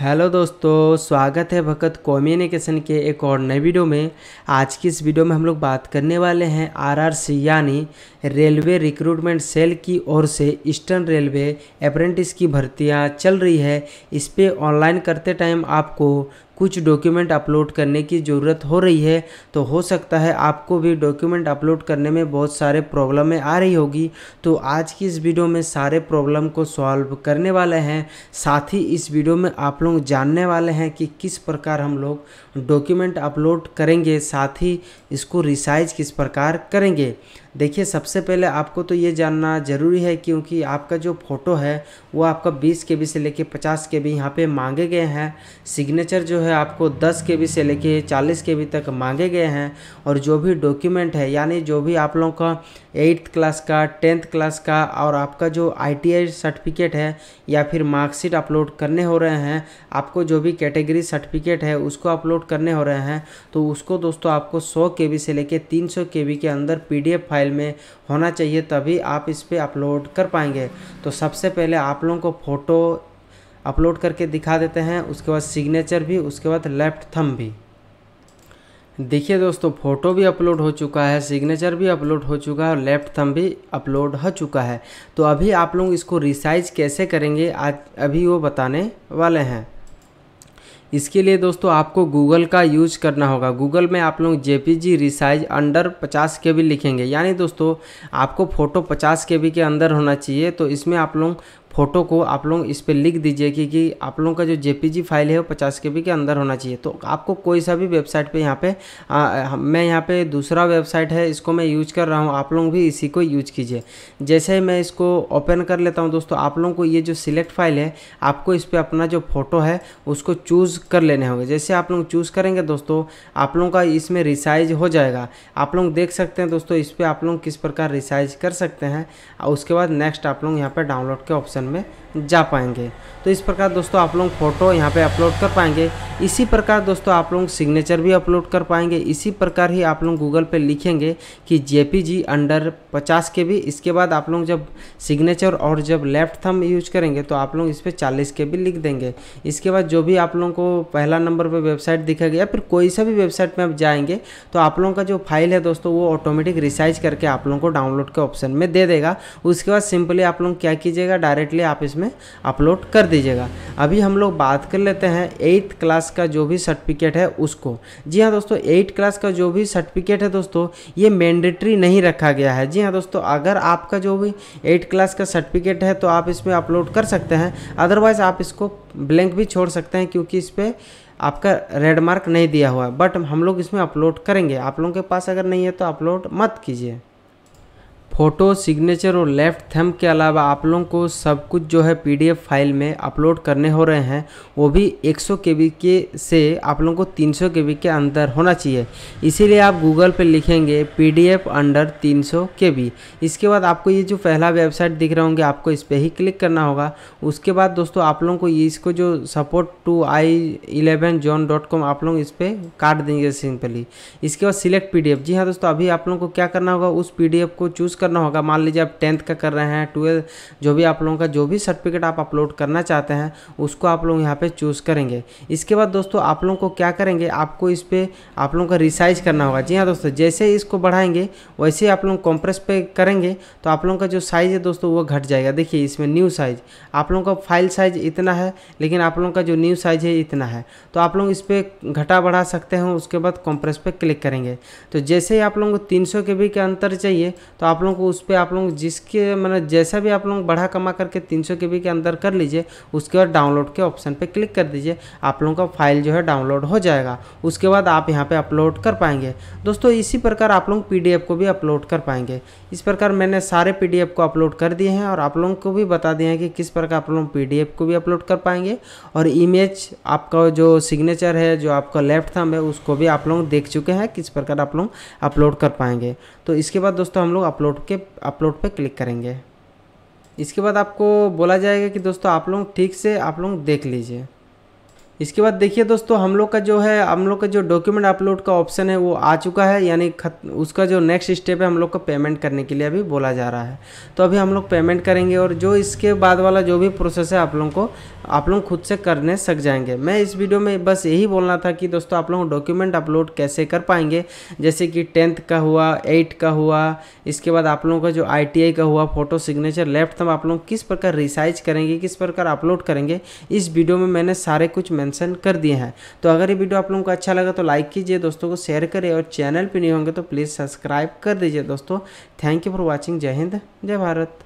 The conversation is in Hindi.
हेलो दोस्तों स्वागत है भगत कॉम्युनिकेशन के एक और नए वीडियो में आज की इस वीडियो में हम लोग बात करने वाले हैं आरआरसी यानी रेलवे रिक्रूटमेंट सेल की ओर से ईस्टर्न रेलवे अप्रेंटिस की भर्तियां चल रही है इस पर ऑनलाइन करते टाइम आपको कुछ डॉक्यूमेंट अपलोड करने की ज़रूरत हो रही है तो हो सकता है आपको भी डॉक्यूमेंट अपलोड करने में बहुत सारे प्रॉब्लमें आ रही होगी तो आज की इस वीडियो में सारे प्रॉब्लम को सॉल्व करने वाले हैं साथ ही इस वीडियो में आप लोग जानने वाले हैं कि किस प्रकार हम लोग डॉक्यूमेंट अपलोड करेंगे साथ ही इसको रिसाइज किस प्रकार करेंगे देखिए सबसे पहले आपको तो ये जानना ज़रूरी है क्योंकि आपका जो फ़ोटो है वो आपका 20 के बी से लेके 50 के बी यहाँ पे मांगे गए हैं सिग्नेचर जो है है आपको 10 के बी से लेके 40 के बी तक मांगे गए हैं और जो भी डॉक्यूमेंट है यानी जो भी आप लोगों का एट्थ क्लास का टेंथ क्लास का और आपका जो आई सर्टिफिकेट है या फिर मार्कशीट अपलोड करने हो रहे हैं आपको जो भी कैटेगरी सर्टिफिकेट है उसको अपलोड करने हो रहे हैं तो उसको दोस्तों आपको सौ के बी से लेके तीन सौ के बी के अंदर पी फाइल में होना चाहिए तभी आप इस पर अपलोड कर पाएंगे तो सबसे पहले आप लोगों को फ़ोटो अपलोड करके दिखा देते हैं उसके बाद सिग्नेचर भी उसके बाद लेफ्ट थम भी देखिए दोस्तों फ़ोटो भी अपलोड हो चुका है सिग्नेचर भी अपलोड हो चुका है और लेफ्ट थम भी अपलोड हो चुका है तो अभी आप लोग इसको रिसाइज कैसे करेंगे आज अभी वो बताने वाले हैं इसके लिए दोस्तों आपको गूगल का यूज करना होगा गूगल में आप लोग जे पी रिसाइज अंडर 50 के बी लिखेंगे यानी दोस्तों आपको फ़ोटो 50 के बी के अंदर होना चाहिए तो इसमें आप लोग फ़ोटो को आप लोग इस पर लिख दीजिए कि, कि आप लोगों का जो जे फाइल है वो पचास के के अंदर होना चाहिए तो आपको कोई सा भी वेबसाइट पे यहाँ पे आ, मैं यहाँ पे दूसरा वेबसाइट है इसको मैं यूज कर रहा हूँ आप लोग भी इसी को यूज कीजिए जैसे मैं इसको ओपन कर लेता हूँ दोस्तों आप लोगों को ये जो सिलेक्ट फाइल है आपको इस पर अपना जो फ़ोटो है उसको चूज़ कर लेने होंगे जैसे आप लोग चूज़ करेंगे दोस्तों आप लोगों का इसमें रिसाइज हो जाएगा आप लोग देख सकते हैं दोस्तों इस पर आप लोग किस प्रकार रिसाइज कर सकते हैं उसके बाद नेक्स्ट आप लोग यहाँ पर डाउनलोड के ऑप्शन में जा पाएंगे तो इस प्रकार दोस्तों आप लोग फ़ोटो यहाँ पे अपलोड कर पाएंगे इसी प्रकार दोस्तों आप लोग सिग्नेचर भी अपलोड कर पाएंगे इसी प्रकार ही आप लोग गूगल पे लिखेंगे कि जे अंडर 50 के भी इसके बाद आप लोग जब सिग्नेचर और जब लेफ़्ट थम यूज करेंगे तो आप लोग इस पर चालीस के भी लिख देंगे इसके बाद जो भी आप लोगों को पहला नंबर पर वेबसाइट दिखेगा या फिर कोई सा भी वेबसाइट में आप जाएंगे तो आप लोगों का जो फाइल है दोस्तों वो ऑटोमेटिक रिसाइज करके आप लोगों को डाउनलोड के ऑप्शन में दे देगा उसके बाद सिंपली आप लोग क्या कीजिएगा डायरेक्टली डायरेक्टली आप इसमें अपलोड कर दीजिएगा अभी हम लोग बात कर लेते हैं एट्थ क्लास का जो भी सर्टिफिकेट है उसको जी हाँ दोस्तों एट्थ क्लास का जो भी सर्टिफिकेट है दोस्तों ये मैंडेटरी नहीं रखा गया है जी हाँ दोस्तों अगर आपका जो भी एट्थ क्लास का सर्टिफिकेट है तो आप इसमें अपलोड कर सकते हैं अदरवाइज़ आप इसको ब्लैंक भी छोड़ सकते हैं क्योंकि इस पर आपका रेड मार्क नहीं दिया हुआ है बट हम लोग इसमें अपलोड करेंगे आप लोगों के पास अगर नहीं है तो अपलोड मत कीजिए फ़ोटो सिग्नेचर और लेफ़्ट थंब के अलावा आप लोगों को सब कुछ जो है पीडीएफ फाइल में अपलोड करने हो रहे हैं वो भी 100 केबी के से आप लोगों को 300 केबी के अंदर होना चाहिए इसीलिए आप गूगल पे लिखेंगे पीडीएफ अंडर 300 केबी इसके बाद आपको ये जो पहला वेबसाइट दिख रहे होंगे आपको इस पर ही क्लिक करना होगा उसके बाद दोस्तों आप लोगों को इसको जो support to I eleven John dot com आप लोग इस पर काट देंगे सिंपली इसके बाद सिलेक्ट पी जी हाँ दोस्तों अभी आप लोगों को क्या करना होगा उस पी को चूज़ कर करना होगा मान लीजिए आप टेंथ का कर रहे हैं ट्वेल्थ जो भी आप लोगों का जो भी सर्टिफिकेट आप अपलोड करना चाहते हैं उसको आप लोग यहाँ पर चूज़ करेंगे इसके बाद दोस्तों आप लोगों को क्या करेंगे आपको इस पर आप लोगों का रिसाइज करना होगा जी हाँ दोस्तों जैसे इसको बढ़ाएंगे वैसे आप लोग कॉम्प्रेस पे करेंगे तो आप लोगों का जो साइज़ है दोस्तों वो घट जाएगा देखिए इसमें न्यू साइज़ आप लोगों का फाइल साइज़ इतना है लेकिन आप लोगों का जो न्यू साइज़ है इतना है तो आप लोग इस पर घटा बढ़ा सकते हैं उसके बाद कॉम्प्रेस पे क्लिक करेंगे तो जैसे ही आप लोगों को तीन के बी के अंतर चाहिए तो आप लोगों लोग को उस पर आप लोग जिसके मतलब जैसा भी आप लोग बढ़ा कमा करके तीन सौ के बी के अंदर कर लीजिए उसके बाद डाउनलोड के ऑप्शन पर क्लिक कर दीजिए आप लोगों का फाइल जो है डाउनलोड हो जाएगा उसके बाद आप यहाँ पर अपलोड कर पाएंगे दोस्तों इसी प्रकार आप लोग पी को भी अपलोड कर पाएंगे इस प्रकार मैंने सारे पी को अपलोड कर दिए हैं और आप लोगों को भी बता दिए हैं कि किस प्रकार आप लोग पी को भी अपलोड कर पाएंगे और इमेज आपका जो सिग्नेचर है जो आपका लेफ्ट थम है उसको भी आप लोग देख चुके हैं किस प्रकार आप लोग अपलोड कर पाएंगे तो इसके बाद दोस्तों हम लोग अपलोड के अपलोड पर क्लिक करेंगे इसके बाद आपको बोला जाएगा कि दोस्तों आप लोग ठीक से आप लोग देख लीजिए इसके बाद देखिए दोस्तों हम लोग का जो है हम लोग का जो डॉक्यूमेंट अपलोड का ऑप्शन है वो आ चुका है यानी खत उसका जो नेक्स्ट स्टेप है हम लोग का पेमेंट करने के लिए अभी बोला जा रहा है तो अभी हम लोग पेमेंट करेंगे और जो इसके बाद वाला जो भी प्रोसेस है आप लोगों को आप लोग खुद से करने सक जाएंगे मैं इस वीडियो में बस यही बोलना था कि दोस्तों आप लोग डॉक्यूमेंट अपलोड कैसे कर पाएंगे जैसे कि टेंथ का हुआ एट का हुआ इसके बाद आप लोगों का जो आई का हुआ फोटो सिग्नेचर लेफ्ट थम आप लोग किस प्रकार रिसाइज करेंगे किस प्रकार अपलोड करेंगे इस वीडियो में मैंने सारे कुछ मेंशन कर दिए हैं तो अगर ये वीडियो आप लोगों को अच्छा लगा तो लाइक कीजिए दोस्तों को शेयर करें और चैनल पर नहीं होंगे तो प्लीज़ सब्सक्राइब कर दीजिए दोस्तों थैंक यू फॉर वॉचिंग जय हिंद जय भारत